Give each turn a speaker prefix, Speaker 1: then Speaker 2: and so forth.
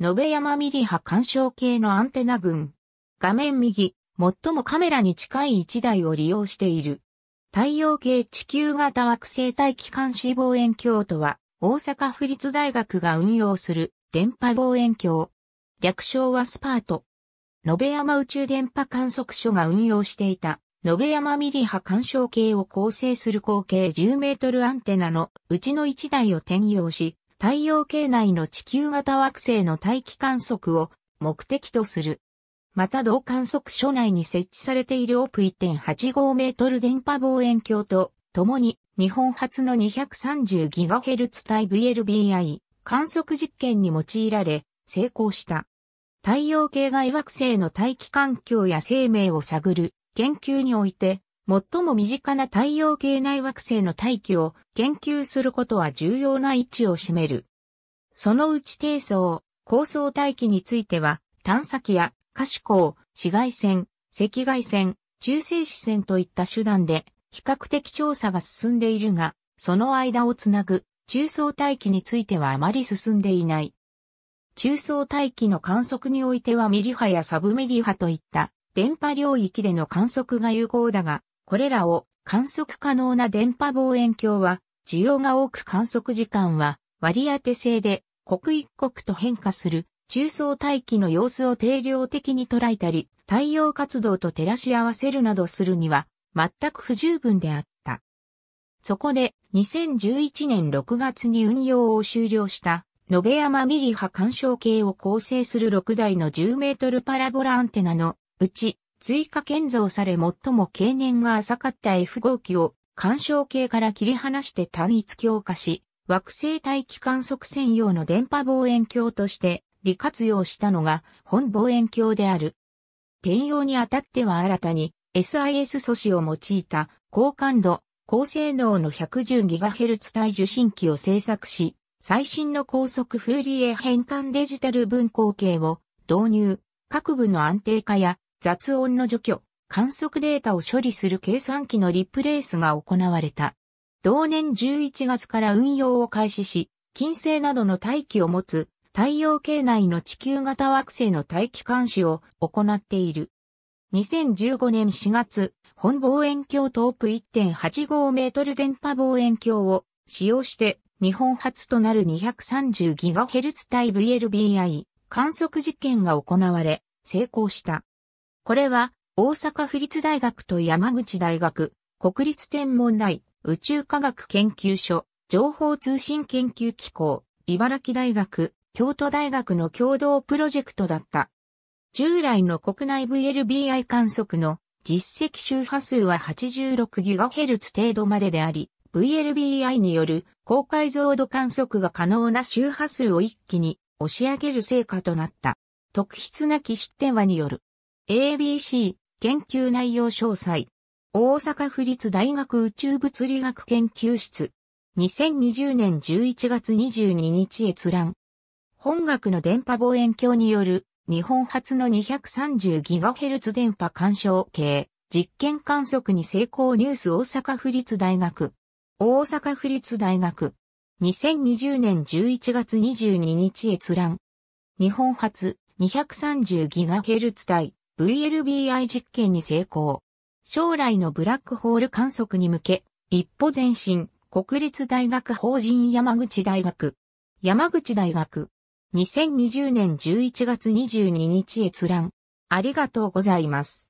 Speaker 1: 延山ミリ波干渉系のアンテナ群。画面右、最もカメラに近い1台を利用している。太陽系地球型惑星大気監視望遠鏡とは、大阪府立大学が運用する電波望遠鏡。略称はスパート。延山宇宙電波観測所が運用していた、延山ミリ波干渉計を構成する口径10メートルアンテナのうちの1台を転用し、太陽系内の地球型惑星の大気観測を目的とする。また同観測所内に設置されているオプ1.85メートル電波望遠鏡と共に日本初の 230GHz 対 VLBI 観測実験に用いられ成功した。太陽系外惑星の大気環境や生命を探る研究において最も身近な太陽系内惑星の大気を研究することは重要な位置を占める。そのうち低層、高層大気については、探査機や可視光、紫外線、赤外線、中性子線といった手段で比較的調査が進んでいるが、その間をつなぐ中層大気についてはあまり進んでいない。中層大気の観測においてはミリ波やサブミリ波といった電波領域での観測が有効だが、これらを観測可能な電波望遠鏡は、需要が多く観測時間は割り当て制で刻一刻と変化する中層大気の様子を定量的に捉えたり、太陽活動と照らし合わせるなどするには全く不十分であった。そこで2011年6月に運用を終了した野辺山ミリ波干渉計を構成する6台の10メートルパラボラアンテナのうち追加建造され最も経年が浅かった F 号機を干渉系から切り離して単一強化し、惑星大気観測専用の電波望遠鏡として利活用したのが本望遠鏡である。転用にあたっては新たに SIS 素子を用いた高感度、高性能の 110GHz 帯受信機を製作し、最新の高速フーリエ変換デジタル分光計を導入、各部の安定化や雑音の除去、観測データを処理する計算機のリプレイスが行われた。同年11月から運用を開始し、金星などの大気を持つ太陽系内の地球型惑星の大気監視を行っている。2015年4月、本望遠鏡トープ1.85メートル電波望遠鏡を使用して日本初となる 230GHz 対 VLBI 観測実験が行われ成功した。これは、大阪府立大学と山口大学、国立天文台、宇宙科学研究所、情報通信研究機構、茨城大学、京都大学の共同プロジェクトだった。従来の国内 VLBI 観測の実績周波数は 86GHz 程度までであり、VLBI による高解像度観測が可能な周波数を一気に押し上げる成果となった。特筆な機種電話による ABC 研究内容詳細大阪府立大学宇宙物理学研究室2020年11月22日閲覧本学の電波望遠鏡による日本初の 230GHz 電波干渉計実験観測に成功ニュース大阪府立大学大阪府立大学2020年11月22日閲覧日本初 230GHz 台 VLBI 実験に成功。将来のブラックホール観測に向け、一歩前進、国立大学法人山口大学。山口大学。2020年11月22日閲覧。ありがとうございます。